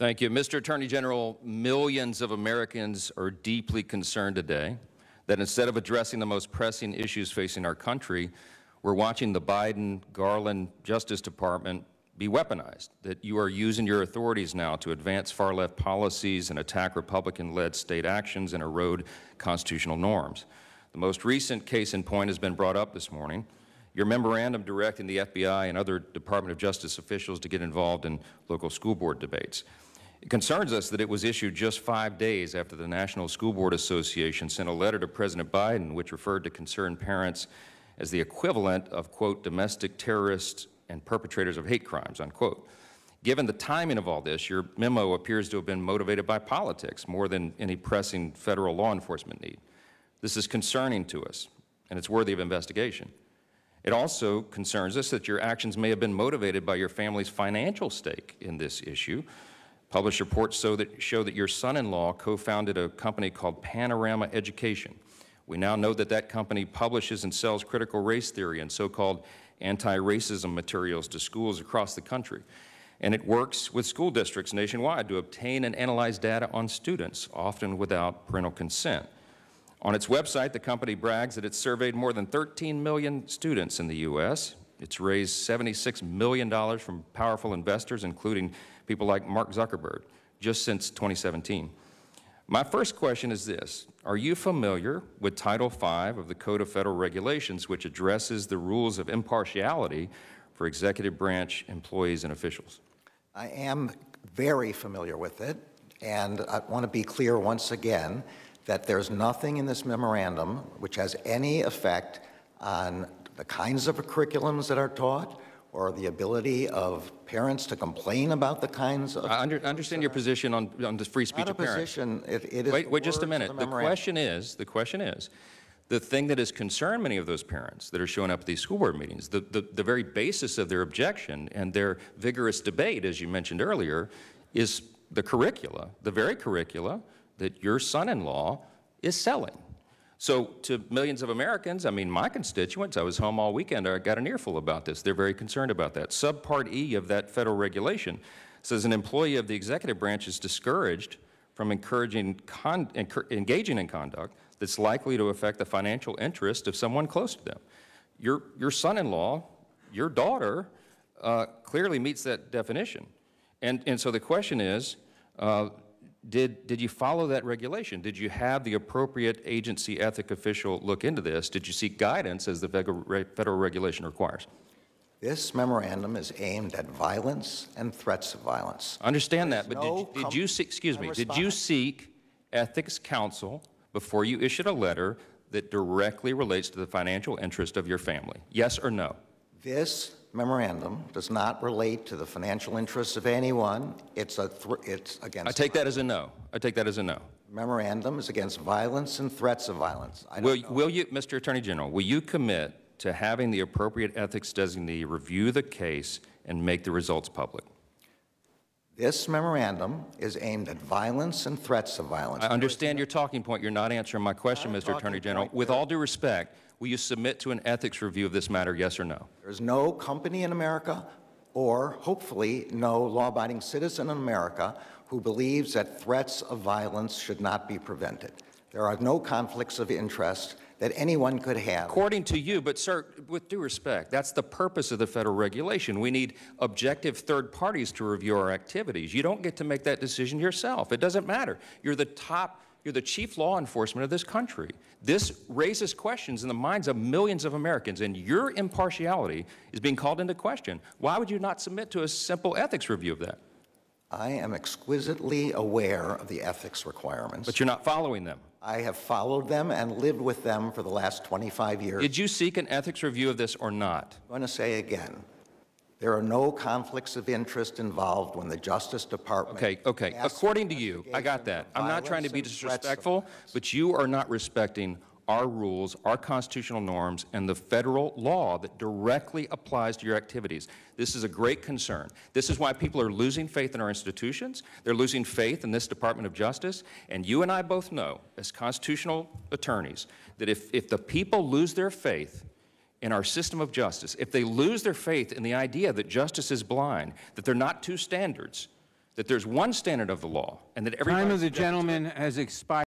Thank you. Mr. Attorney General, millions of Americans are deeply concerned today that instead of addressing the most pressing issues facing our country, we're watching the Biden Garland Justice Department be weaponized, that you are using your authorities now to advance far left policies and attack Republican led state actions and erode constitutional norms. The most recent case in point has been brought up this morning. Your memorandum directing the FBI and other Department of Justice officials to get involved in local school board debates. It concerns us that it was issued just five days after the National School Board Association sent a letter to President Biden which referred to concerned parents as the equivalent of, quote, domestic terrorists and perpetrators of hate crimes, unquote. Given the timing of all this, your memo appears to have been motivated by politics more than any pressing federal law enforcement need. This is concerning to us, and it's worthy of investigation. It also concerns us that your actions may have been motivated by your family's financial stake in this issue, Published reports so that, show that your son-in-law co-founded a company called Panorama Education. We now know that that company publishes and sells critical race theory and so-called anti-racism materials to schools across the country. And it works with school districts nationwide to obtain and analyze data on students, often without parental consent. On its website, the company brags that it surveyed more than 13 million students in the U.S. It's raised $76 million from powerful investors, including people like Mark Zuckerberg, just since 2017. My first question is this Are you familiar with Title V of the Code of Federal Regulations, which addresses the rules of impartiality for executive branch employees and officials? I am very familiar with it, and I want to be clear once again that there's nothing in this memorandum which has any effect on the kinds of curriculums that are taught, or the ability of parents to complain about the kinds of... I under, understand your position on, on the free speech of parents. Position, it, wait, wait just a minute. The, the question is, the question is, the thing that has concerned many of those parents that are showing up at these school board meetings, the, the, the very basis of their objection and their vigorous debate, as you mentioned earlier, is the curricula, the very curricula that your son-in-law is selling. So to millions of Americans, I mean, my constituents, I was home all weekend, I got an earful about this. They're very concerned about that. Subpart E of that federal regulation says an employee of the executive branch is discouraged from encouraging engaging in conduct that's likely to affect the financial interest of someone close to them. Your, your son-in-law, your daughter, uh, clearly meets that definition. And, and so the question is, uh, did, did you follow that regulation? Did you have the appropriate agency ethic official look into this? Did you seek guidance as the federal regulation requires? This memorandum is aimed at violence and threats of violence. I understand that, but no did, did you see, excuse me, did you seek ethics counsel before you issued a letter that directly relates to the financial interest of your family? Yes or no? This memorandum does not relate to the financial interests of anyone. It's a it's against. I take that as a no. I take that as a no. Memorandum is against violence and threats of violence. will know. will you, Mr. Attorney General, will you commit to having the appropriate ethics designee review the case and make the results public? This memorandum is aimed at violence and threats of violence. I understand your talking point. You're not answering my question, Mr. Attorney General. With all due respect, will you submit to an ethics review of this matter, yes or no? There's no company in America or hopefully no law-abiding citizen in America who believes that threats of violence should not be prevented. There are no conflicts of interest that anyone could have. According to you, but sir, with due respect, that's the purpose of the federal regulation. We need objective third parties to review our activities. You don't get to make that decision yourself. It doesn't matter. You're the top, you're the chief law enforcement of this country. This raises questions in the minds of millions of Americans, and your impartiality is being called into question. Why would you not submit to a simple ethics review of that? I am exquisitely aware of the ethics requirements. But you're not following them. I have followed them and lived with them for the last 25 years. Did you seek an ethics review of this or not? I'm going to say again. There are no conflicts of interest involved when the Justice Department. Okay, okay. According to you, I got that. I'm not trying to be disrespectful, but you are not respecting our rules, our constitutional norms, and the federal law that directly applies to your activities. This is a great concern. This is why people are losing faith in our institutions. They're losing faith in this Department of Justice. And you and I both know, as constitutional attorneys, that if, if the people lose their faith in our system of justice, if they lose their faith in the idea that justice is blind, that there are not two standards, that there's one standard of the law, and that every time of the gentleman has expired.